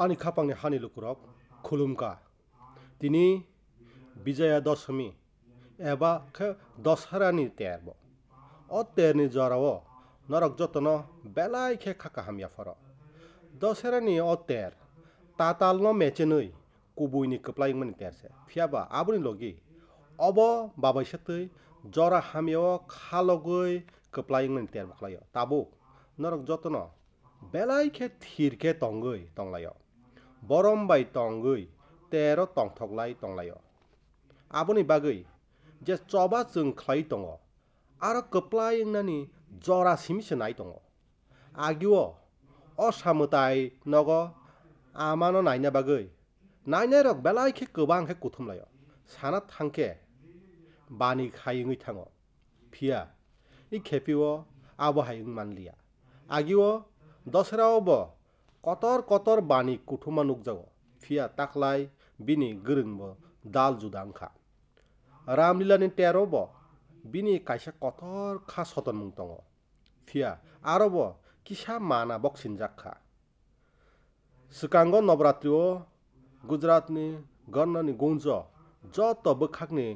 আনি খাপাং হানি লুকুরক খুলুমকা তিনি বিজয়া দশমী এবা দশহারানি তেরব অ তেরনি ও নরক যতন বেলাই খে খাকা হামিয়া ফর দশহারানি অ তের তাতাল ন মেচে নই কুবুইনি কপ্লাই মানে তেরছে ফিয়াবা আবনি লগি অব বাবাই তৈ জরা হামিয়াও খালগৈ কপ্লাই মানে তের বখলাই তাবুক নরক যতন বেলাই খে থির খে তঙ্গৈ তংলায় borom bai tongui tero tong thok lai tong layo aboni bagui je choba chung khlai tongo a r a k a p l a i nani g n jora simis nai tongo agio w osamutai nogo amano naina bagui naina rok belai khe kobang khe kuthum layo sana thangke bani khaiungui thango phia i i a k 이 개피워 아버하잉 만리야 아기워 r 스라오 o কটর কটর বাণী কুঠুমানুক যাব ফিয়া তাকলাই বিনি গরিং দাল জুদাংখা রামলীলানি তেরো ব বিনি কাইসা কটর খা সতন মুং তঙ ফিয়া আরো ব কিসা মানা বক্সিন যাক্ষা সুকাঙ্গ নবরাত্রি ও গুজরাট নি গর্ণ নি গুঞ্জ যত বখাকনি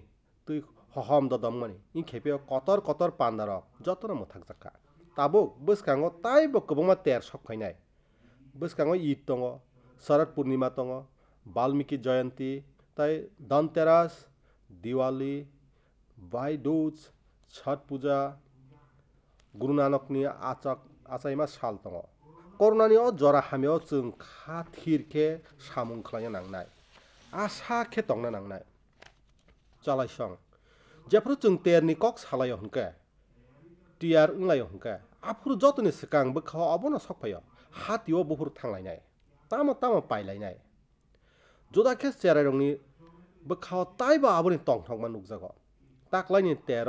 তুই হহম দদমমানি ই খেপে কটর কটর পান্দারক যত না মথাক যাক্ষা তাবুক বসকাঙ্গ তাই বকবমা তের সক নাই বেশকাঙ ঈদ তঙ শরৎ পূর্ণিমা তঙ বাল্মীকি জয়ন্তী তাই ধনতেরাস দিওয়ালি ভাইডুজ ছট পূজা গুরু নানক নিয়ে আচক আচাইমা সাল তঙ করোনা নিয়েও জরা হামেও जों খা থিরকে সামুং খালাইয়া নাংনাই আশা খে তংনা নাংনাই চালাই সং যেফুর जों তেরনি কক সালাইও হনকে টিয়ার উংলাইও হনকে আফুর যতনি সিকাং বখাও অবনা সকফাইও হাতিও বহুর থাংলাইনাই তামা তামা পাইলাইনাই জোদাখে চেরাইরংনি বখাও তাইবা আবনি টং থাকমান নুকজাগ তাকলাইনি তের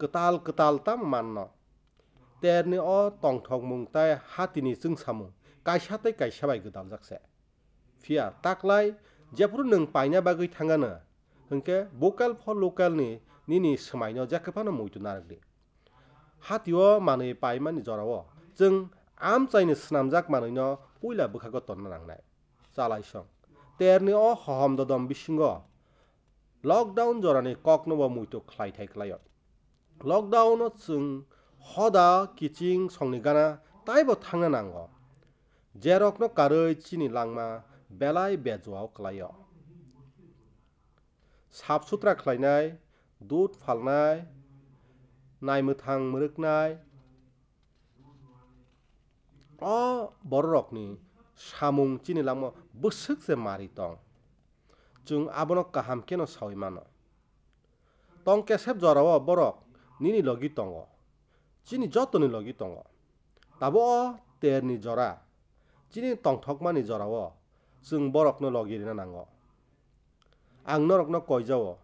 কতাল কতাল তাম মান্ন তেরনি অ টং থং মুং তাই হাতিনি জং সামু কাইসাতাই কাইসাবাই গদাল জাকসে ফিয়া তাকলাই जेपुरु नों पाइना बागै थांगानो हंके बोकाल फर लोकालनि निनि समायनो जाखोफानो मैतु नारगदि हातियो मानै पाइमानि जराव जों อามใจนิสนามจักมาหนึ่งพูดเลยบุคคลตนนั่งนั่งได้ซาลาช่องเทอร์นี่อ๋อหอมดอดอมบิชิงก์ล็อกดาวน์จอรันี่ก็เคือว่ามุ่ยตัวคลายทักลายอดล็อกดาวน์นั้นซึ่งฮอดากิจส่งนิกานะตายบททางนั้นนั่งก็เจร็อกนั้นการเอ่ินีลังมาเบลัยเบจวาวคลายอดสาบสุตระคลายนัยดูดฟัลนัยนายมือทางมือรักนัย borokni samung chini lamo busuk se mari tong chung abono kaham keno sawi mano tong ke sep jorawo borok nini logi tongo chini jotoni logi tongo tabo o ter ni jora chini tong thok mani jorawo chung borok no logi rina nango ang norok no koi jawo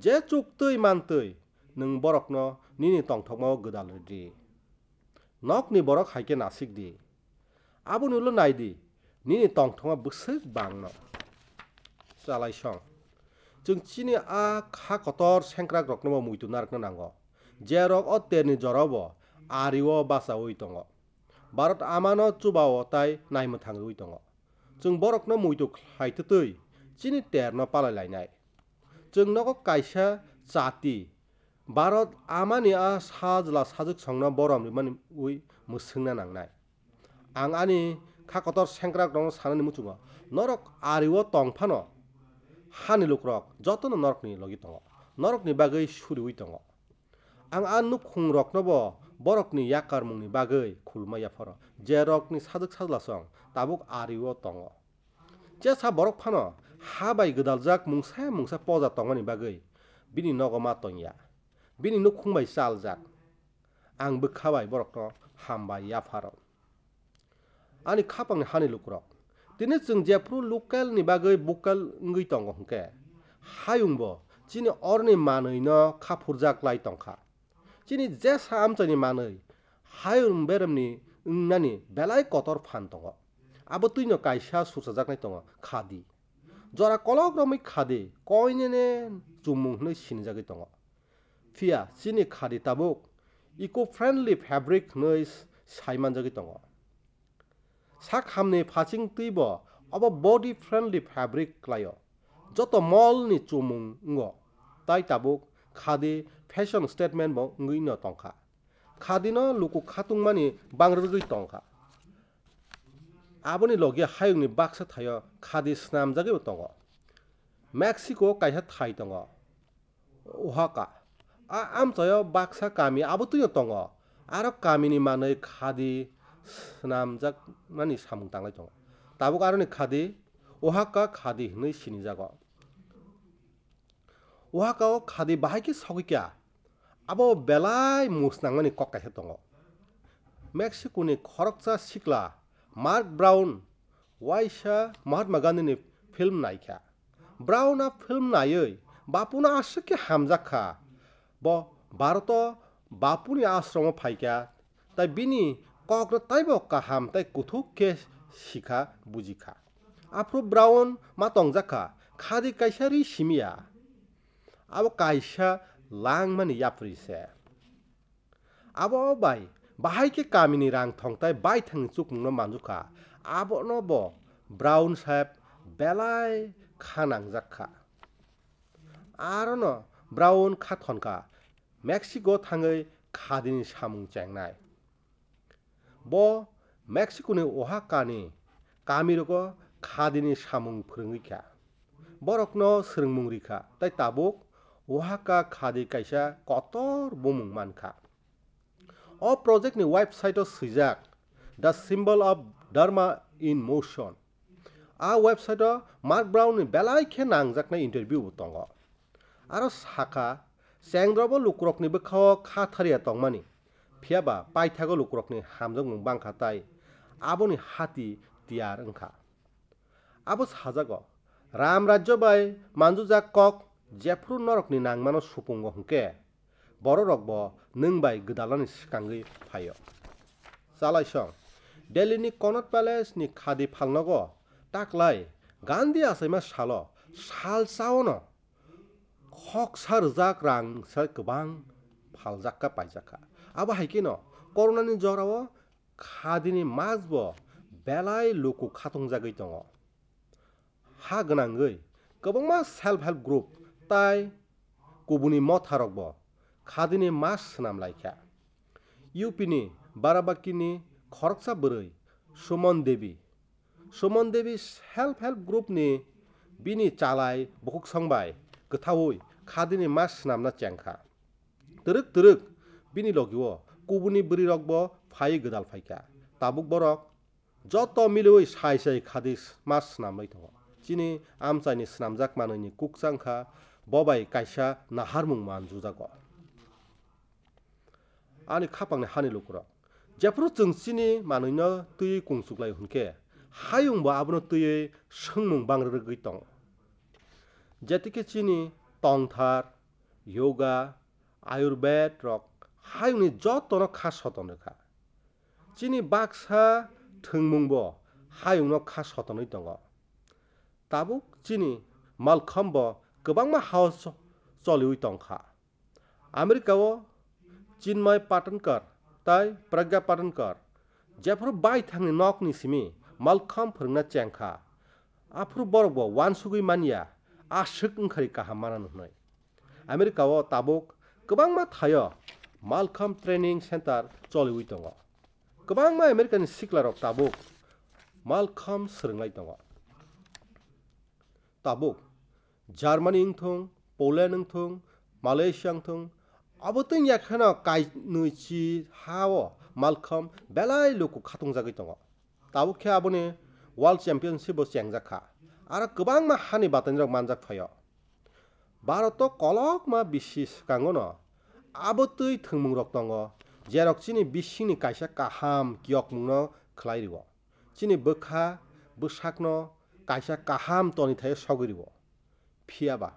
je chuk tui man tui nung borok no nini tong thok mao gudal ri di nok ni borok haike nasik di আবুনু লো নাইদি নিনি টংথংা বুসুক বাংন চালাই song जों चिनि आ खा खतर सेंक्रा ग्रकनो मुइतु नारकनो नांगो जेरक अ तेरनि जरब आरिव बासा उइ दङ भारत आमानो चुबाव ताइ नाइमो थाङो उइ दङ जों बरकनो मुइतु खाइतोतै चिनि तेरनो पालायलायनाय जों नगो काइसा जाति भारत आमानि आ साजला साजुक संनो बरमनि मानि उइ मुसुंना नांनाय আং আনি খা কতর সেংক্রাক রং সানানি মুচুঙ নরক আরিও তংফানো হানি লুকরক যতন নরক নি লগি তঙ নরক নি বাগৈ সুরি উই তঙ আং আন নুখুং রক নব বরক নি ইয়াকার মুং নি বাগৈ খুলমাইয়া ফর জে রক নি সাদক সাদলা সং তাবুক আরিও তঙ জে সা বরক ফান হা বাই গদাল জাক মুংসা মুংসা পজা তঙ নি বাগৈ বিনি নগমা তঙিয়া বিনি নুখুং বাই সাল জাক আং বখাবাই বরক হামবাই ইয়া ফারক ani khapang hani lukrok tini chung jepru lokal ni bagai bokal ngui tongo hongke hayung bo chini orni manui no khapurjak lai tongkha chini jes amchani manui hayung beremni nani belai kotor phan tongo abo tuino kaisa sursajaknai tongo khadi jora kolok romui khadi koinene chumung hnoi sinijagui tongo fia chini khadi tabuk eco friendly fabric নৈ সাইমানজাগি দङ sak hamne phaching tuibo abo body friendly fabric klayo joto mall ni chumung ngo tai tabuk khadi fashion statement bo ngui no tongkha khadi no luku khatung mani bangrugui tongkha aboni logi hayung ni baksa thayo khadi snam jage tongo 멕시코 kaisa thai tongo oaxaca amchayo baksa kami abo tuyo tongo aro kami ni manui khadi 남작만이 사몽 당라 종 다복 아론의 카디 오하카 카디 의 신이 자고 오하카와 카디 마이키 서기야 아버 벨라이 무스낭만이 꺾까 했던 거 멕시코니 খরকচা শিকলা Mark Brown ওয়াইসা Mahatma Gandhi film নাইখা ব্রাউনা film নাই বাপুনা আশকে হামজাকা ব ভারত বাপুনি আশ্রম ফাইকা তাই বিনি কক তাইব কাহাম তাই কুথুক কে শিখা বুঝিখা আফ্রু ব্রাউন মা মাতংজাখা খাদি কাইসারি সিমিয়া আব কাইসা লাং মানে সে আব বাই বাহাইকে কামিনি রাং থংতাই বাই থাং চুকমুনো মানুখা আব নব ব্রাউন সাহেব বেলাই বেলায় খানাংজাখা আর ন ব্রাউন খাথনকা মেক্সিকো থাঙৈ খাদিনি সামু চেংনায় 뭐 멕시코네 오하카니 까미르고 카디니 사몽 프릉이캬 বরকনো সৃংমুংরিখা তাই তাবুক ওহাকা খাদি কাইসা কতর বমুং মানখা অ প্ৰজেক্টনি ৱেবছাইটত সিজাক the symbol of Dharma in motion আ ৱেবছাইটত মাৰ্ক ব্ৰাউননি বেলাইখে নাংজাকনাই ইণ্টাৰভিউ তঙ আৰু সাকা চেংদ্ৰব লুক্ৰকনিবো খাও খাথাৰিয়া তংমানি phiaba paithago lukrokni hamjung mung bangkha tai aboni হাতি তিয়ার অংখা আবো sajago রাম রাজ্য বাই মানজু মানজুজা কক জেফ্রু নরকনি নাংমানো সুপুঙ্গ হুঁকে বড় রকব নং বাই গদালানি সিকাঙ্গি ফাইও চালাইসং দিল্লিনি কনট নি খাদি ফালনগ টাকলাই গান্ধী আসাইমা সাল সাল চাওন খক সার জাক রাং সার গবাং ফালজাক্কা পাইজাকা अब हाइकिन कर'नानि जराव खादिनि माजब बेलाय लुकु खाथंजागै दङ हा गोनाङै गोबांमा सेल्फ हेल्प ग्रुप ताय गुबुननि मथारकब खादिनि मास सोनामलायखा इउपिनि बाराबाकिनि खरकसा बोरै सुमन देवी सुमन देवी सेल्फ हेल्प ग्रुपनि बिनि चालाय बखुक संबाय गोथावै खादिनि मास सोनामना च्याङखा तोरक तोरक bini logio kubuni buri rokbo fai gadal faika tabuk borok joto milioi sai sai khadis mas snamlai tongo chini amchaini snamjak manani kukchangkha bobai kaisa nahar mungman jujago ani khapangne hani lukurok jepro chungchini manuino tui kungsuklai hunke hayungbo abono tui sengmung bangrogoi tongo jetike chini tongthar yoga Ayurveda রক 하윤이 저또너 카서던가 চিনি বাক্সা থংমুংব হায়ুন খা সতন দङ তাবুক চিনি মালখম্ব গোবাংমা house চলিউই দংখা আমেরিকাও চিনময় পাটনকর তাই প্রজ্ঞা পাটনকর যেফর by থাংনি নকনি Simi মালখম ফরংনা চ্যাংখা আফর বরব ওয়ানসুগুই মানিয়া আশিক ওংখারি কাহা মানান হই আমেরিকাও তাবুক গোবাংমা থায় 말컴 트레이닝 센터 চলে উই 거. 그방마 아메리칸 আমেরিকান 따복 말컴 스릉가 있던 거. 따복 জার্মানি ইংথং পোল্যান্ড ইংথং মালয়েশিয়া ইংথং আবতং এখন কাই হা ও মালখম বেলাই লোক খাতং জাগৈ দো তাবো খে আবনে ওয়ার্ল্ড চ্যাম্পিয়নশিপও চ্যাংজাখা আর গোবাং মা হানি বাতানি রক মানজাক ভারত কলক মা বিশ্ব সিকাঙ্গন 아버뜨이 퉁뭉럭덩어 제럭지니 미싱니 까이샤 까함 기억뭉너 클라이리고 지니 버카 버삭너 까이샤 까함 떠니 타이 서그리고 피아바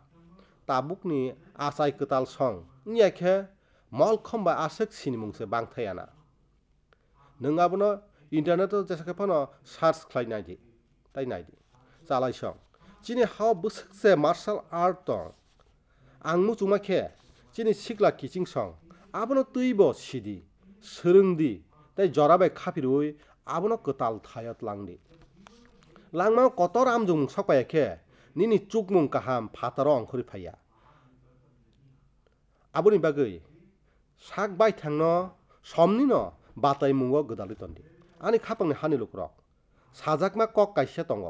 따북니 아사이 끄탈 성 냐케 멀컴바 아색 시니뭉세 방타야나 능아부너 ইণ্টাৰনেটত যেচাকে পান সার্চ খাই নাইদি তাই নাইদি চালাই সং চিনি হাও বসে মার্শাল আর্ট তং আংমু চুমাখে চিনি 찌니 식라 기칭성 아브노 뜨이버 시디 스릉디 তাই জরাবাই খাফির ওই আবন কতাল থায়ত লাংনি লাংমা কত রাম জুম সকপায় খে নিনি চুকমুং কাহাম ফাতার অংখরি ফাইয়া আবনি বাগৈ শাক বাই থাংন সমনি ন বাতাই মুঙ্গ গদালি তন্দি আনি খাপাংনি হানি রক সাজাকমা কক কাইসে তঙ্গ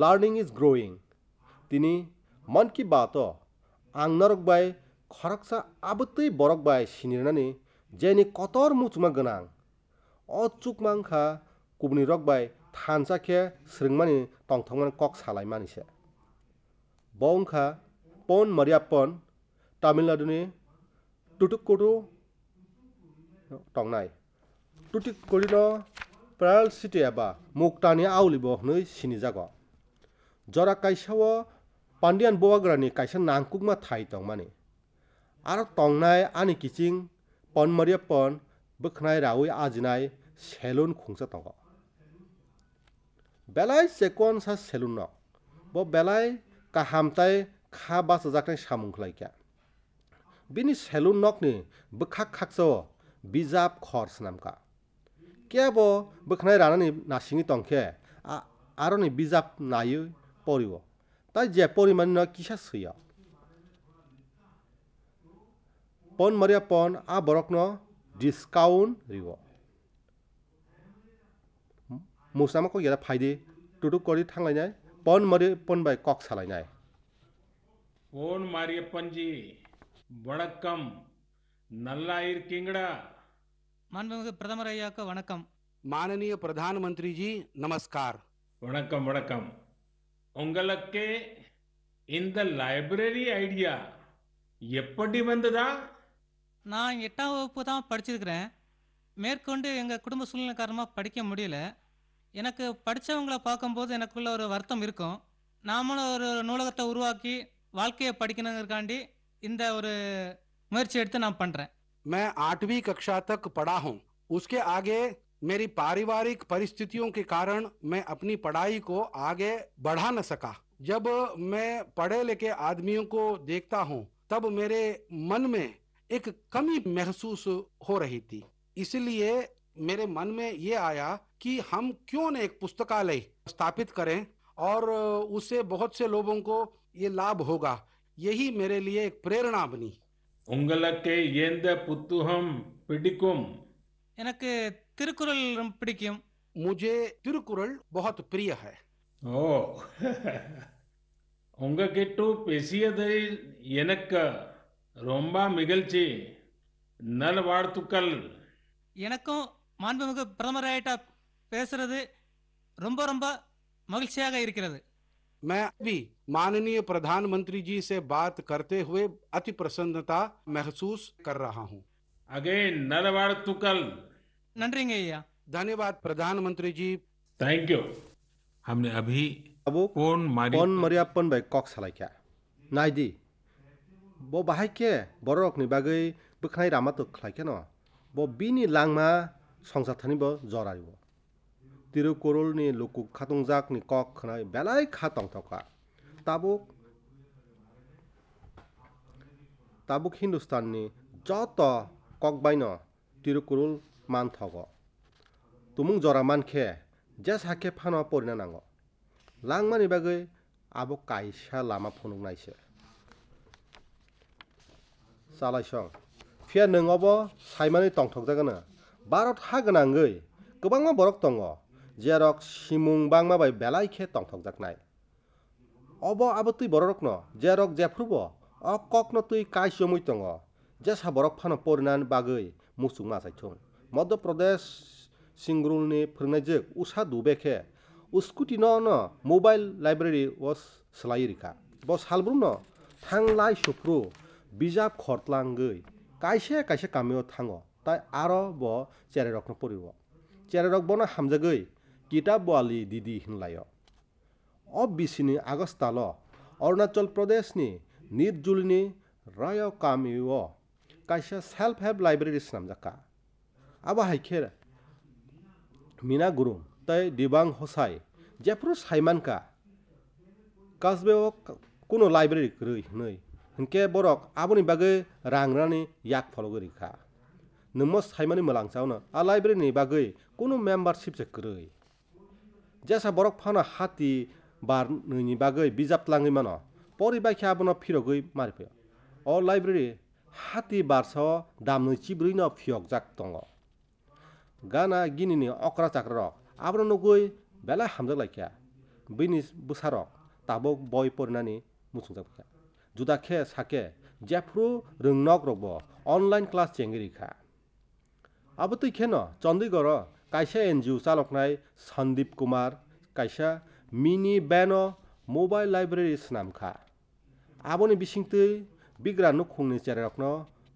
লার্নিং ইজ গ্রোয়িং তিনি মন কি বাত আংনারক বাই খৰকচা আবতেই বৰক বাই চিনিৰণানি যেনি কটৰ মুচুমা গনাং অচুক মাংসা কুবনি ৰক বাই থানচাখে চৃংমানি টংথংমানে কক চালাই মানিছে বংখা পন মৰিয়াপন তামিলনাডুনি টুটুকুটু টংনাই টুটিকৰিন প্ৰায়ল চিটি এবা মোক টানি আউলিব হৈ চিনি যাগ জৰা কাইছাৱ পাণ্ডিয়ান বৱাগ্ৰানি কাইছা নাংকুকমা ঠাই টংমানে আৰু টং আনি কিচিং পন মরিয় পন বাই রাউই আজিনাই চেলুন খুংসা টক বেলাই চেকন চা চেলুন নক বেলাই কাহামতাই খা বা সাজাকাই সামুখলাইকা বিনি সেলুন নকনি বাক খাকচ বিজাব খর সামকা কেব বাই রানি না টংখে আরো নি বিজাব নাই পড়ব তাই যে পরিমাণ কিসা पन मरिया पन आ बरक नो डिस्काउंट रिवो मुसामा को गेला फायदे टुटुक करी थांग लायनाय पन मरिया पन बाय कक सालायनाय ओन मारिया पन जी वणकम नल्लायर किंगडा माननीय प्रथम रैया का वणकम माननीय प्रधानमंत्री जी नमस्कार वणकम वणकम உங்களுக்கு இந்த லைப்ரரி ஐடியா எப்படி வந்ததா நான் எட்டavoப்புதான் படிச்சிருக்கேன் மேற்கொண்டு எங்க குடும்ப சூழ்நிலை காரணமா படிக்க முடியல எனக்கு படிச்சவங்கள பாக்கும்போது எனக்குள்ள ஒரு வர்த்தம் இருக்கும் நாம ஒரு நூலகத்தை உருவாக்கி வாழ்க்கைய படிக்கணும்ங்கற காண்டி இந்த ஒரு முயற்சி எடுத்து நான் பண்றேன் मैं 8वीं कक्षा तक पढ़ा हूं उसके आगे मेरी पारिवारिक परिस्थितियों के कारण मैं अपनी पढ़ाई को आगे बढ़ा ना सका जब मैं पढ़े लिखे आदमियों को देखता हूं तब मेरे मन में एक कमी महसूस हो रही थी इसलिए मेरे मन में ये आया कि हम क्यों न एक पुस्तकालय स्थापित करें और उससे बहुत से लोगों को ये लाभ होगा यही मेरे लिए एक प्रेरणा बनी உங்களுக்கு எந்த புத்தகம் பிடிக்கும் எனக்கு திருக்குறள் பிடிக்கும் मुझे திருக்குறள் बहुत प्रिय है ஓ பேசியதை எனக்கு ரம்பா மங்களச்சி நல்wartukal எனக்கும் மாண்புமிகு பிரதமர் ஐயா பேசிறது ரொம்ப ரொம்ப மகிழ்ச்சியாக இருக்கிறது मैं भी माननीय प्रधानमंत्री जी से बात करते हुए अति प्रसन्नता महसूस कर रहा हूं अगेन நல்wartukal நன்றிங்க ஐயா ధన్యవాద్ प्रधानमंत्री जी थैंक यू हमने अभी कौन மாரிப்பன் பாய் কক্সசாலைக்கா 나이디 bo bahai ke borok ni bagai bkhnai rama to khlai ke no bo bini langma songsa thani bo jorari bo tiru korol ni loku khatung jak ni kok khnai belai khatong thoka tabu tabu hindustan ni joto kok baino tiru korol man thago tumung jora man khe jas hakhe phano porina nango langma ni bagai abo kaisa lama phunung naise जालायसं फिया नोङावबो सायमानै टंथकजागोन Bharat हा गोनाङै गोबांमा बरक दङ जेरक सिमुं बांमाबाय बेलायखे टंथकजाकनाय of আবো তুই বড়রক ন যে rock জেফ্রুব অ cock ন তুই কাই সময় তঙ যে বরক ফান পরিণান বাগৈ মুসুং মাসাইছং মধ্যপ্রদেশ সিংরুলনি ফ্রনাইজক উষা দুবেখে উস্কুটি ন মোবাইল লাইব্রেরি ও সেলাই রেখা ব সালব্রুম ন থাংলাই সুপ্রু बिजाब खरतलांगै कायसे कायसे कामियाव थाङो তাই আরও ব চেরে রকম পড়িব চেরে রক বন হামজাগৈ কিতাব বোয়ালি দিদি হিনলায় অ বিসিনি আগস্তাল অরুণাচল প্রদেশ নি নির্জুলিনি রায় কামিও কাইসা সেল্ফ হেল্প লাইব্রেরি সামজাকা আবা হাইখের মিনা গুরু তাই দিবাং হসাই জেফরু সাইমানকা কাজবেও কোনো লাইব্রেরি রই নই सिके बरक अब बगै र याक फलो गरीकामिनी मस लाइब्रेरि नै बगै क मेम्बारशिप जही जे साक फोन हाती बार बगै बिबलाङ मनो परिबियाबो न फगकगि मिफ अँ लाइब्रेरी हाति बारस दाम नै चिन फियक जाग दो गाना गिनी अक्र रक अब बेला बेल हामज बिनी बुसारक रग बय बढी नानी मुसोजाउ জুদা খে সাকে জেফ্রু রংনক রব অনলাইন ক্লাস চেঙ্গিরিখা আবো তুই খেন চণ্ডীগড় কাইসা এনজিও চালকনাই সন্দীপ কুমার কাইসা মিনি ব্যান মোবাইল লাইব্রেরি স্নামখা আবনি বিসিংতই বিগ্রা নুখুংনি চেরাকন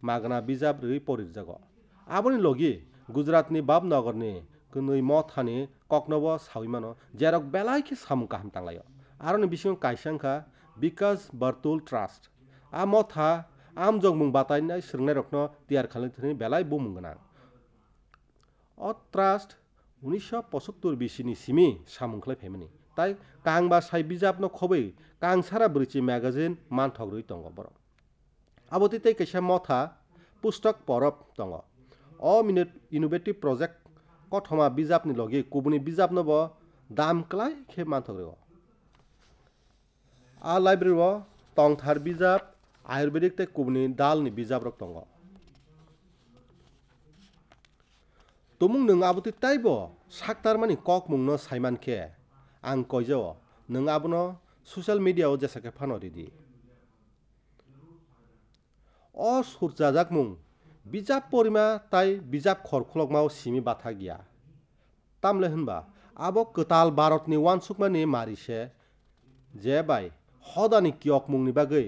মাগনা বিজাব রই পরিজাগ আবনি লগি গুজরাটনি বাবনগরনি কনৈ মথানি ককনব সাউইমানো জেরক বেলাইখি সামুকা হামতাংলায় আরনি বিসিং কাইসাংখা বিকাশ বার্তুল ট্রাস্ট आ मथा आम जग मुं बातायनाय सोंनाय रखनो तैयार खालामनायनि बेलाय बुमुं गोनां अ ट्रास्ट উনিশশো পঁচাত্তর বিশিনি সিমি সামুংখ্লাই ফেমেনি তাই কাং বা সাই বিজাবনো খবৈ কাং সারা বৃচি ম্যাগাজিন মানথগ্রই দঙ্গ বড় আবতিতে কেসা মথা পুস্তক পরব দঙ্গ অ ইনোভেটিভ প্রজেক্ট কথমা বিজাবনি লগে কুবুনি বিজাবনব দাম ক্লাই খে মানথগ্রী আ লাইব্রেরি ও টংথার বিজাব আয়ুর্বেদিক তে কুবনি দাল নি বিজাব রক টংগ তুমুং নং আবতি তাইব সাকতার মানি কক মুং সাইমান কে আং কই যাও নং আবন সোশ্যাল মিডিয়া ও জেসাকে ফানো দিদি অ সূর্যাজাক মুং বিজাব পরিমা তাই বিজাব খরখলক মাও সিমি বাথা গিয়া তামলে হনবা আব কতাল ভারতনি ওয়ানসুকমানি মারিছে জে বাই हदानि कियक मुंनि बागै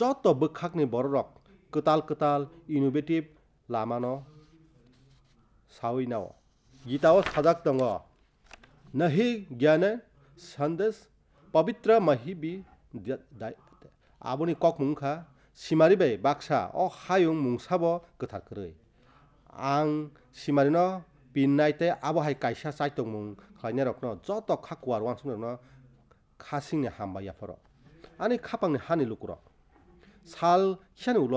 जत बोखाकनि बररक कोताल कोताल इनोभेटिभ लामानो सावैनाव गीताव साजाक दङ नहि ज्ञान सन्देश पवित्र महि बि आबनि कक मुंखा सिमारिबाय बाक्सा अ हायुं मुंसाब गोथाखोरै आं सिमारिनो पिन्नायते आबहाय कायसा साइतंमुं खालायनाय रखनो जत खाकुवार वांसुंनो खासिंनि हामबाय याफोराव আনি খাপাং হানিলো কুর সাল খিয়ানি উল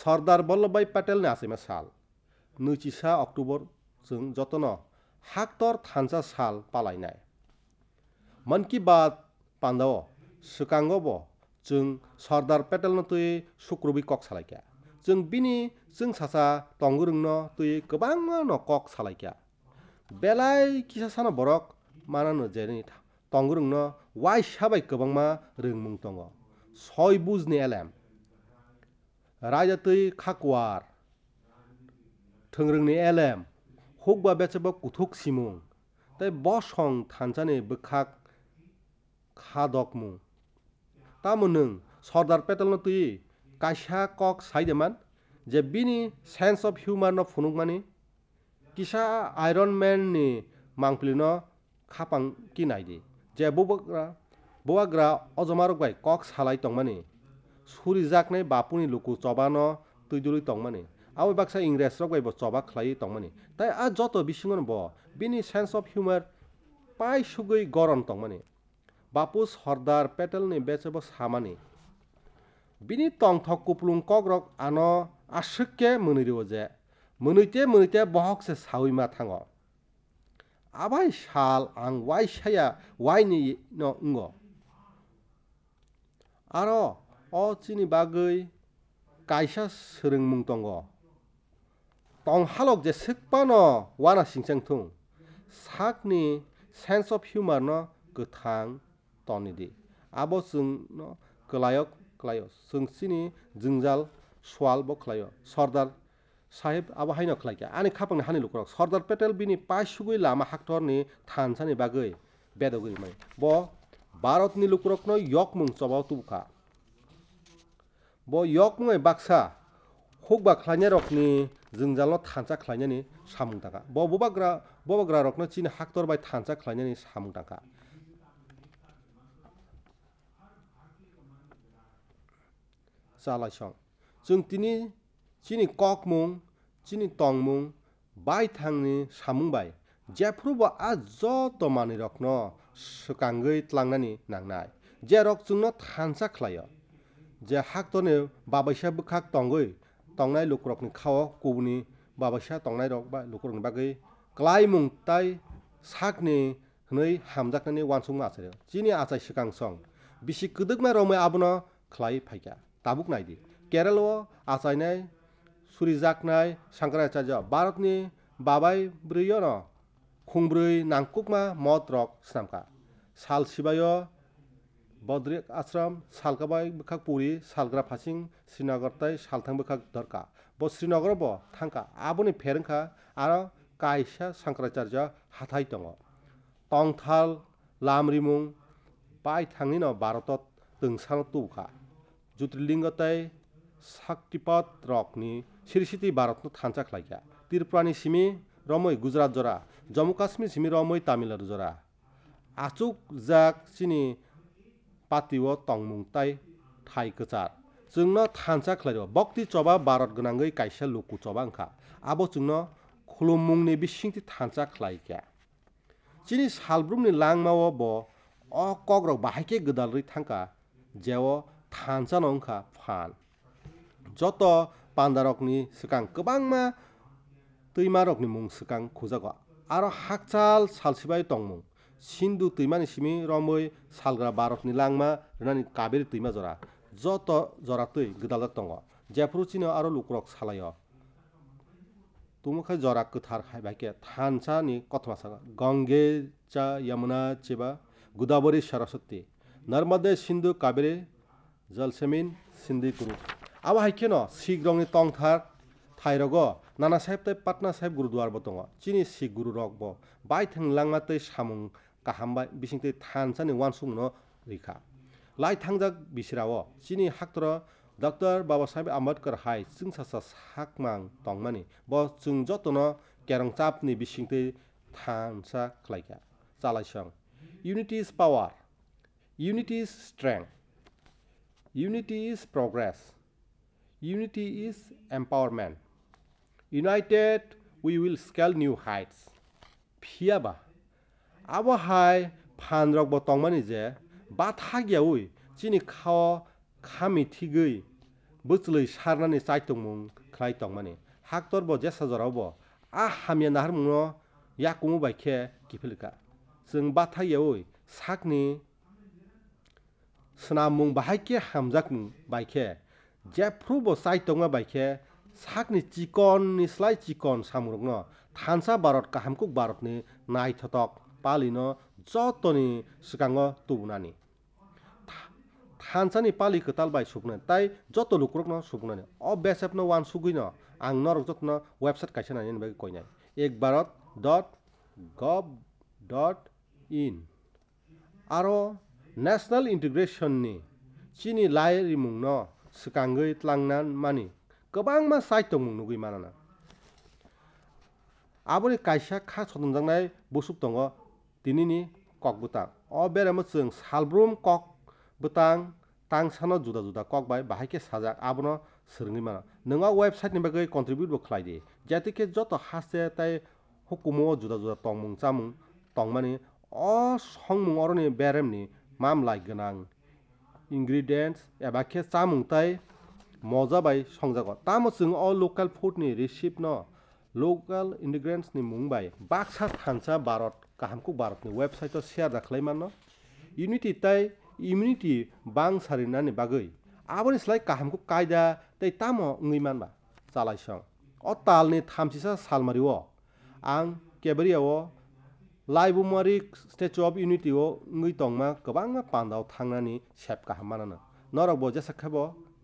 সর্দার বল্লভাই পেটেল নে আসেমে সাল নৈচিসা অক্টোবর চিং যতন হাক্তর থানসা সাল পালাই নাই মন কি বাত পান্ডাও সুকাঙ্গব চিং সর্দার পেটেল তুই শুক্রবি কক সালাইকা চিং বিনি চিং সাসা টঙ্গুরং তুই গবাং ন কক সালাইকা বেলাই কিসা সান বরক মানান জেনে টঙ্গুরং ওয়াই কবংমা साबाय गोबांमा रोंमुं বুঝনি এলাম बुजनि एलेम राजातै खाकवार थोंरोंनि एलेम हकबा बेसेबा কুথুক सिमुं তাই ব সং থানসানে বখাক খাদক মু তামো নং সর্দার পেটেল তুই কাইসা কক সাইদেমান যে বিনি সেন্স অফ হিউমার ন ফুনুকমানি কিসা আইরন ম্যান নি মাংপলি ন খাপাং কি নাইদি जे बबग्रा बवाग्रा अजमारगबाय कक सालाय तंमानि सुरिजाखनै बापुनि लुकु चबान तुइदुलि तंमानि आवै बाक्सा इंग्रेज रगबाय ब चबा खलाय तंमानि ताय आ जत बिसिंगन ब बिनि सेन्स अफ ह्युमर पाय सुगै गरन तंमानि बापु सरदार पेटेलनि बेचब सामानि बिनि तं थक कुपलुं कग्रक आन आसुके मोनिरिव जे मोनैते मोनैते बहकसे सावैमा थाङ 아바이 샬앙 와이 샤야 와이니 너응거 알어 어찌니 박의 까이샤 스릉뭉 똥거 똥 할옥 제 색바너 와나 싱생퉁 삭니 센스 오브 휴머너 그탕 떠니디 아버승 너 글라역 글라요 승신이 증잘 수알보 글라요 서달 চাহেব আৰু হাই নখলাকে আনি খাপ হানি লোক চৰ্দাৰ পেটেল বিনি পাইছোগৈ লামা হাক্তৰ নি থান চানি বাগৈ বেদগৰি মাই ব ভাৰত নি লোকৰক নৈ য়ক মুং চবাও তুখা ব য়ক মুঙে বাক্সা সুখ বাখলাইনীয়া ৰকনি জোনজালত থানচা খাইনানি চামু টাকা ব ববাগ্ৰা ববাগ্ৰা ৰকন চিন হাক্তৰ বাই থানচা খাইনানি চামু টাকা চালাইচং যিনি chini kokmung chini tongmung bai thangni samung bai jefrubo a joto mani rokno sukanggoi tlangnani nangnai je rok chungno thansa khlayo je haktone babaisa bukhak tongoi tongnai lukrokni khao kubuni babaisa tongnai rok ba lukrokni bagoi klai mung tai sakni hnoi hamjaknani wansung asare chini achai sukang song bisi kudukma romoi abono khlai phaika tabuk naidi কেরালও আচাইনাই सुरिजाकनाय सांग्रांचाजो भारतनि बाबाय ब्रैयोनो खुंब्रै नांकुकमा मद रक स्नामका साल सिबायो बद्रिक आश्रम सालगाबाय बोखाक पुरी सालग्रा फासिं श्रीनगर तै सालथां बोखाक दरका ब श्रीनगर ब थांका आबोनि फेरंखा आरो कायसा सांक्राचार्य हाथाय दङ टंथाल लामरिमुं पाय थांनि न भारतत दोंसान तुखा ज्योतिर्लिंग तै शक्तिपथ रकनि सिरिसिटी भारत थान्चा खाइया त्रिपुराणी सिमी रमै गुजरात जरा जम्मू काश्मीर सिमी रमै तामिलहरु जरा आचुक जाक सिनी पातिव तङमुङ ताई थाई कचार चुङ्न थान्चा खाइरो भक्ति चबा भारत गनाङै काइसा लोकु चबाङखा आबो चुङ्न खुलोमुङने बिसिङति थान्चा खाइक्या चिनी सालब्रुङने लाङमाव ब अ कग्र बाहेके गदालरी थाङ्का जेव थान्चा नङखा फान जत পাণ্ডা ৰগ্নি চিকাং কবাংমা তৈমা ৰগ্নি মুং চিকাং খোজাগ আৰু হাকচাল চালচিবাই টংমুং সিন্ধু তৈমানি চিমি ৰমৈ চালগ্ৰা বাৰতনি লাংমা ৰণানি কাবেৰী তৈমা জৰা যত জৰাতৈ গোদালত টঙ জেফ্ৰু চিন আৰু লোকৰক চালায় তুমুখে জৰা কথাৰ খাই ভাইকে থানচানি কথমা চা গংগে চা যমুনা চেবা গোদাৱৰী সৰস্বতী নৰ্মদে সিন্ধু কাবেৰী জলচেমিন সিন্ধি কুৰু আবার হাই কেন শিখ রং টংথার ঠাই রগ নানা সাহেব তাই পাটনা সাহেব গুরুদুয়ার বত চিনি শিখ গুরু রক ব বাই থাতে সামুং কাহাম বাই বিশিংতে থান সানি ওয়ানসুং ন রেখা লাই থাংজাক বিশ্রাও চিনি হাক্তর ডক্টর বাবা সাহেব আম্বেদকর হাই চিং সাসা সাকমাং টংমানি ব চিং যতন কেরং চাপনি বিশিংতে থান সা খাইকা চালাইসং unity is power unity is strength unity is progress Unity is empowerment. United, we will scale new heights. Phiaba. Abo hai phanrok botong mani je bathagya ui chini khao khami thigui buchlui sarnani chaitong mung khlai tong mani. Haktor bo jesa jorabo a hamya nahar mungno yakumu baikhe kifilka. Sing bathagya ui sakni snamung bahai ke hamjak mung baikhe jephru bo sai tonga bai khe sak ni chikon ni slai chikon samurok no thansa barot ka hamkuk barot ni nai thotok pali no joto ni sikango tubunani thansa ni pali ka tal bai sukna tai joto lukrok no sukna ni o besep no wan sugui no ang norok jot no website kaisa nani ni bai koi nai ek barot dot gov dot in aro national integration ni chini lai rimung no सिगाङै लांना मानि गोबां मा साहित्य नुगै मानोना आबोनि कायसा खा सदनजांनाय बुसुब दङ दिनैनि কক बुतां अ बेरामो जों सालब्रुम কক बुतां तां सानो जुदा जुदा কক बाय बाहायके साजाक आबनो सोरङै माना नोङो वेबसाइटनि बागै कन्ट्रिबिउटबो खालायदि जाहाथे जत हासे ताइ हुकुमो जुदा जुदा तंमुं चामुं तंमानि अ संमुं अरनि बेरामनि मामलाय गोनां ingredients eba khe chamung tai moja bai songjago tamo chung o local food ni receipt no local ingredients ni mung bai baksa thansa bharat kahamku bharat ni website o share rakhlai manno unity tai immunity bang sarinani bagai aboni slai kahamku kaida tai tamo ngi manba chalaisong o talni thamsisa salmari o ang kebariya o লাইবুমারি Statue of Unity ও নৈতংমা গবাং পান্ডাও থাকানি সেপ কাহামানো নরক বজেসা খেব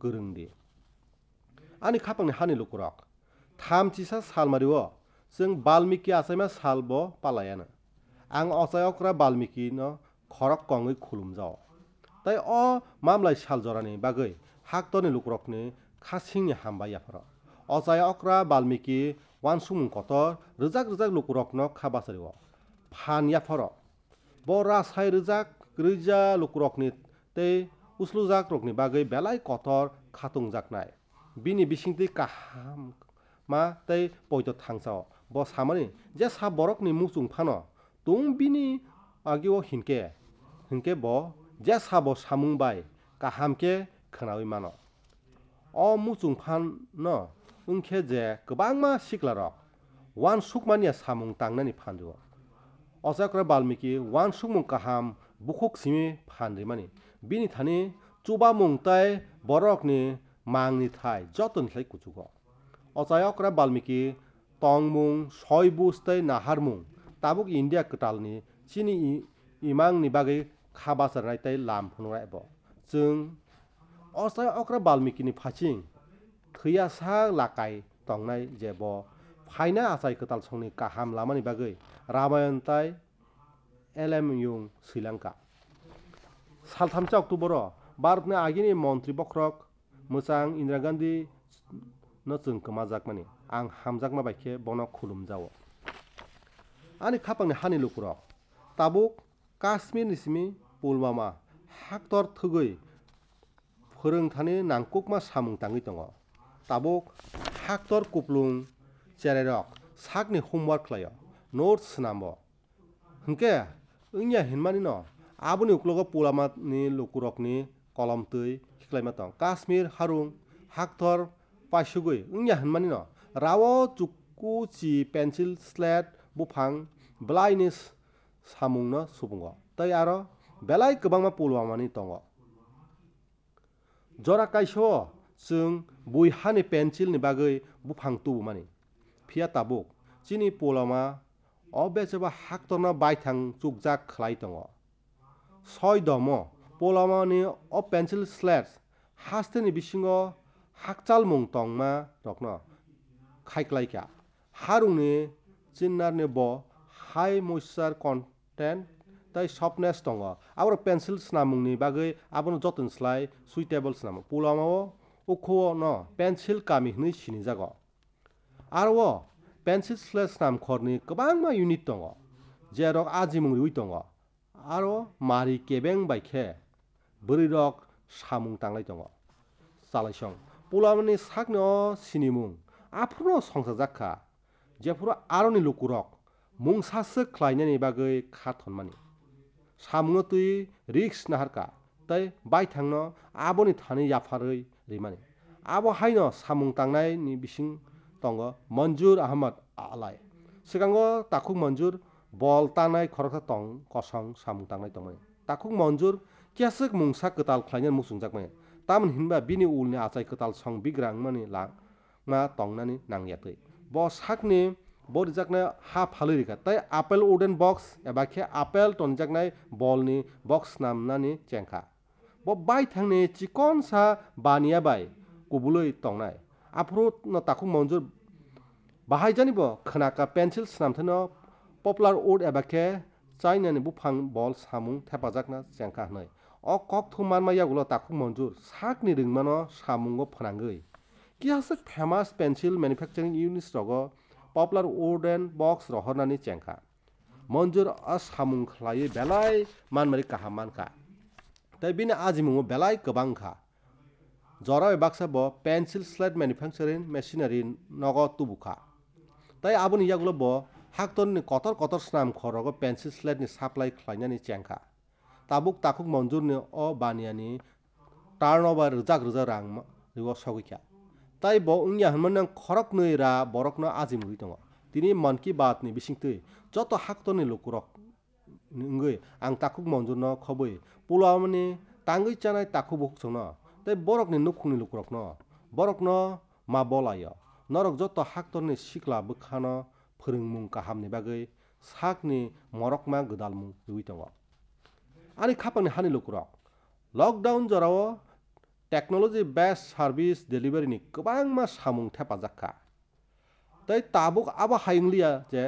গরং দি আনি খাপং হানি লুকরক থামচিসা সালমারি ও যেন বাল্মীকি আসাইমা সাল ব পালায়ান আং অচায়করা বাল্মীকি ন খরক কঙ্গই খুলুম যাও তাই অ মামলাই সাল জরানি বাকে হাক্তনি লুকরকনি খাসিংনি হামবাইয়াফর অচায়করা বাল্মীকি ওয়ানসুমুং কত রোজাক রোজাক লুকরকন খাবাসারি ও फान या फर बरासाय रोजाक रोजा लुकरकनि ते उस्लुजाक रकनि बागै बेलाय कथर खातुं जाखनाय बिनि बिसिंदि काहाम मा ते पयत थांसाव ब सामानि जे सा बरकनि मुसुं फान तुं बिनि आगिव हिनके हिनके ब जे सा ब सामुं बाय काहामके खनावि मानो अ मुसुं फान न उंखे जे गोबांमा सिक्लार वान सुखमानिया सामुं तांनानि फानदो অজাগ্ৰ বাল্মীকি ৱানচুং মুং কাহাম বুকুক চিমি ফান্দ্ৰিমানি বিনি থানি চুবা মুং তাই বৰকনি মাংনি ঠাই যতনিঠাই কুচুগ অজায়কৰা বাল্মীকি টংমুং ছয়বুজ তাই নাহাৰমুং তাবুক ইণ্ডিয়া কটালনি চিনি ইমাংনি বাগে খাবাচাৰাই তাই লাম ফুনৰাইব যোন অজায়কৰা বাল্মীকিনি ফাচিং থৈয়া চাহ লাকাই টংনাই জেব फाइना आचाय कोताल संनि काहाम लामानि बागै रामायण ताय एल एम युं श्रीलंका सालथामसे अक्टोबर भारतनि आगिनि मन्त्री बख्रक मोसां इन्दिरा गान्धी न जों गोमाजाक माने आं हामजाकमा बायखे बनक खुलुम जाव आनि खापांनि हानि लुकुर ताबुक काश्मीर निसिमि पुलवामा हाक्तर थगै फोरोंथानि नांकुकमा सामुं दाङै दङ ताबुक हाक्तर कुप्लुं চেৰেৰক চাকনি হোমৱৰ্ক লয় নোটছ নাম হেনকে ইয়া হিনমানি ন আপুনি উকলগ পোলামাতনি লুকুৰকনি কলমতৈ শিকলাইমাত কাশ্মীৰ হাৰুং হাকথৰ পাইছোগৈ ইয়া হিনমানি ন ৰাৱ চুকু চি পেঞ্চিল শ্লেট বুফাং ব্লাইনি চামুং ন চুবুংগ তাই আৰু বেলাই কেবামা পোলামানি দ জৰা কাইছ চ বুইহানি পেঞ্চিলনি বাগৈ বুফাং তুবুমানি फिया ताबुक चिनी पोलमा अबेजबा हाक्तन बायथां चुकजा खलाय तङ सय दम पोलमानि अ पेन्सिल स्लेट हास्तेनि बिसिङ हाकचाल मुङतङमा रक्न खाइक्लाइका हारुङनि चिन्नारनि ब हाई मइस्चार कन्टेन তাই সফ্টনেস দ আবার পেন্সিল নামুনি বাকে আপনার যতন সাই সুইটেবলস নাম পুলামাও উখো ন পেন্সিল কামি হিসেবে চিনি জাগা आरो पेन्सिल स्लेस नाम खरनि गोबांमा युनिट दङ जेरक आजिमुरि उइ दङ आरो मारि केबें बायखे बोरै रक सामुं तांलाय दङ सालायसं पुलामनि साग्न सिनिमुं आफ्रो संसार जाखा जेफ्रो आरोनि लुकुरक मुं सासो ख्लायनायनि बागै खाथनमानि सामुङ तुइ रिक्स नाहारका तै बाय थांन आबनि थानि याफारै रिमानि आब' हायन सामुं तांनायनि बिसिं তংগ মঞ্জুৰ আহমদ আলাই চিকাংগ তাকুক মঞ্জুৰ বল টানাই খৰকা টং কচং চামু টাঙাই তমাই তাকুক মঞ্জুৰ কিয়াচক মুংচা কোতাল খাইনে মোক চুংজাকমাই তামোন হিনবা বিনি উলনি আচাই কোতাল চং বিগ্ৰাং মানে লাং মা টংনানি নাংয়াতৈ ব শাকনি বৰজাকনাই হা ফালি ৰেখা তাই আপেল উডেন বক্স এবাখে আপেল টনজাকনাই বলনি বক্স নামনানি চেংখা ব বাই থাংনি চিকন চাহ বানিয়া বাই কবুলৈ টংনাই আপ্ৰু তাকো মঞ্জুৰ bahai jani bo khana ka pencil snam thano popular wood abake china ni bufang balls hamung thepa jakna changka hnai o kok thum man ma yagulo takhu manjur sak ni ring mano samung go phrangai ki asak famous pencil manufacturing units rogo popular wood and box rohorna ni changka manjur as hamung khlai belai man mari kaha man ka tai bin ajimung belai kabang kha জৰা বিভাগ চাব pencil SLET manufacturing machinery নগদ টুবুখা তাই aboni yaglo bo hakton ni kotor kotor snam khorogo pencil slate ni supply khlaina ni chengkha tabuk takuk manjur ni o baniani turnover rjak rjak rang riwa sogikha তাই ব উংয়া হনমান খরক নৈরা বরক ন আজি মুই দङ তিনি মন কি বাত নি বিসিং তৈ যত হাক্ত নি লোকরক নঙ্গৈ আং তাকুক মঞ্জুর ন খবৈ পোলা মানে টাঙ্গৈ চানাই তাকু বকুক সং ন তাই বরক নি নুখুং নি লোকরক ন বরক ন মা বলায় নরক যত হাক্তর শিকলা বখান ফরংমু কাহামনে বাকে সাকনি মরকমা গদালমু জুই তঙ আনি খাপনি হানি লকর লকডাউন জরাও টেকনোলজি বেস সার্ভিস ডেলিভারি নি কবাংমা সামুং থেপাজাক্কা তাই তাবুক আবা হাইংলিয়া যে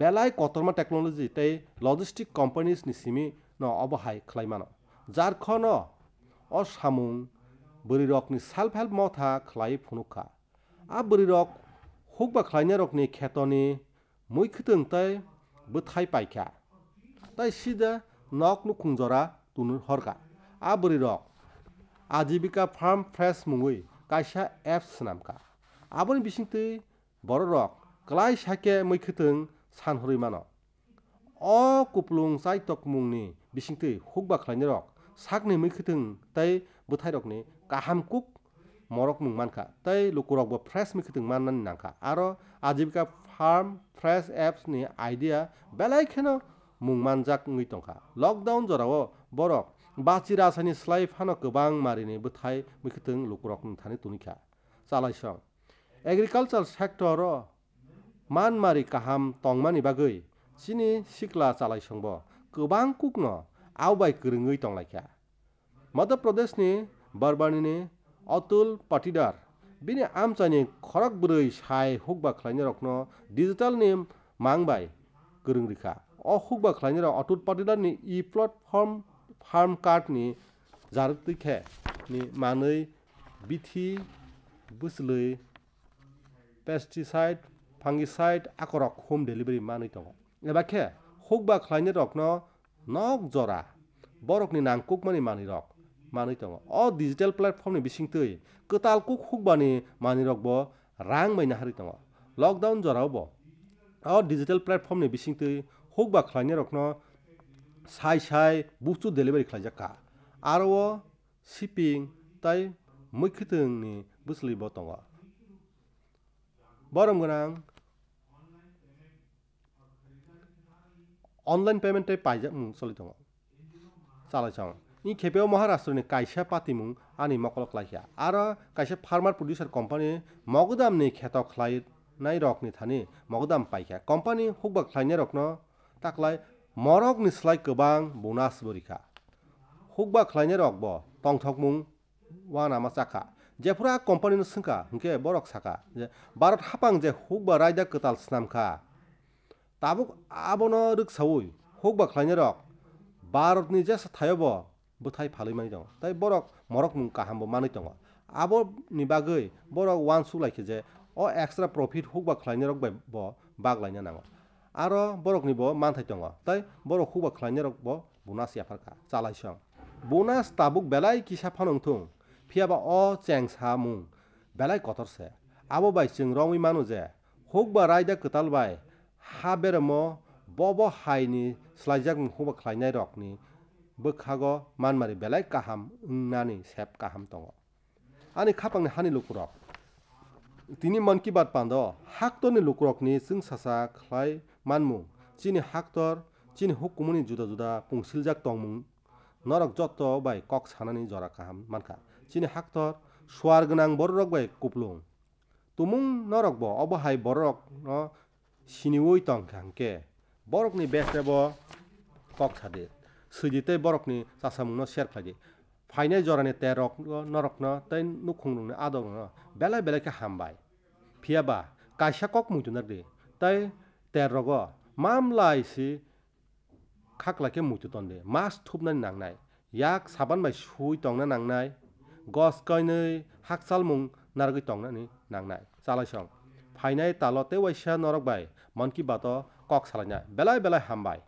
বেলাই কতমা টেকনোলজি তাই লজিস্টিক কোম্পানিস নিসিমি ন অবহাই খাইমান যারখন অ সামুং বরি রকনি সেলফ হেল্প মথা খাই ফুনুখা আবরি রক হোক বা খাইনে রক নি খেতনি মই খতং তাই বথাই পাইখা তাই সিদা নক নু খুঁজরা তুন হরকা আবরি রক আজীবিকা ফার্ম ফ্রেশ মুই কাইসা অ্যাপস নামকা আবরি বিশিংতে বড় রক ক্লাই সাকে মই খতং সানহরি মানো অ কুপলুং সাই টক মুংনি বিশিংতে হোক বা খাইনে রক সাকনি মই খতং তাই বথাই রক নি কাহাম কুক morok mung manka tei lukurok bo fresh mi kiting man nan nangka aro ajibika farm fresh apps ni idea belai kheno mung manjak ngui tongka lockdown jorao borok bachi rasani slai phano kobang marini buthai mi kiting lukurok ning thani tunikha chalai song agriculture sector ro man mari kaham tongmani bagui chini sikla chalai songbo kobang kukno आवबाय गोरोङै दंलायखा मध्य प्रदेशनि बरबानिनि অতুল পাটিদার বিনে আমচানি খরক বুড়ই সাই হুক বা খাইনে রকনো ডিজিটাল নেম মাংবাই গরং রেখা অ হুক বা খাইনে অতুল পাটিদার নি ই প্লটফর্ম ফার্ম কার্ড নি জারতিখে নি মানই বিথি বুসলই পেস্টিসাইড ফাঙ্গিসাইড আকরক হোম ডেলিভারি মানই তঙ এবারে হুক বা খাইনে রকনো নক জরা বরকনি মানে মানি রক मानै तङ अ डिजिटल प्लेटफर्मनि बिसिंतै कताल कुक हुकबानि मानि रग ब रांग मैना हरि तङ लकडाउन जराव ब अ डिजिटल प्लेटफर्मनि बिसिंतै हुक बा खलाइनि रखन साय साय बुस्तु डेलिभारी खलाइ जाका आरो अ शिपिंग तै मुख्यतंनि बुसलि ब तङ बरम गनां অনলাইন পেমেণ্টে পাই যায় চলি থওঁ চালাই চাওঁ নি খেপেও মহারাষ্ট্রনি কাইসা পাতিমুং আনি মকলক লাইয়া আর কাইসা ফার্মার প্রডিউসার কোম্পানি মগদাম নি খেত খাই নাই রকনি থানি মগদাম পাইখা কোম্পানি হুকবা খ্লাইনে রকন তাকলাই মরক নিসলাই গোবাং বোনাস বরিখা হুকবা খ্লাইনে রকব টংথকমুং ওয়ানামা চাকা জেফুরা কোম্পানি সঙ্কা হুঁকে বরক সাকা যে ভারত হাপাং যে হুকবা রায়দা কতাল সামখা তাবুক আবন রুক সাউই হুকবা খ্লাইনে রক ভারতনি জেস থাইব বো ঠাই ভালেই মানি তো তাই বরক মরক কাহাম মানি তো আবো নিবাগৈ বরক ওয়ান সু লাইছে যে অ এক্সট্রা প্রফিট হোক বা খাইনে রক ব বাগ লাইনে নাঙ আরো বরক নিব মানথাই তো তাই বরক হোক বা খাইনে রক ব বোনাস ইয়াফারকা চালাইছ বোনাস তাবুক বেলাই কিসা ফানংথুং ফিয়াবা অ চেং সা মু বেলাই কতরসে আবো বাই চিং রঙই মানু যে হোক বা রায়দা কতাল বাই হা বেরম বব হাইনি স্লাইজাক হোক বা খাইনে রকনি bokhago manmari belai kaham ungnani sep kaham tongo ani khapang ni hani lukurok tini man ki bat pando hakto ni lukurok ni sing sasa khlai manmu chini haktor chini hukumuni juda juda pungsiljak tongmung norok jotto bai kok sanani jora kaham manka chini haktor swargnang borok bai kuplung tumung norok bo obohai borok no siniwoi tong khangke borok ni besrebo kok sadet sijite borokni chasamungno serkhlaidi phainai jorani te rok norokno tei nukhungrungni adogno belai belai ke hambai phiaba kaisa kok muitunardi tei te rogo mamlai si khaklake muitutonde mas thupnani nangnai yak saban bai shui tongna nangnai gos koinui hakchal mung nargui tongnani nangnai chalaisong phainai talo te waisa norok bai মন কি বাত cock সালাইনা বেলায় বেলায় হামবাই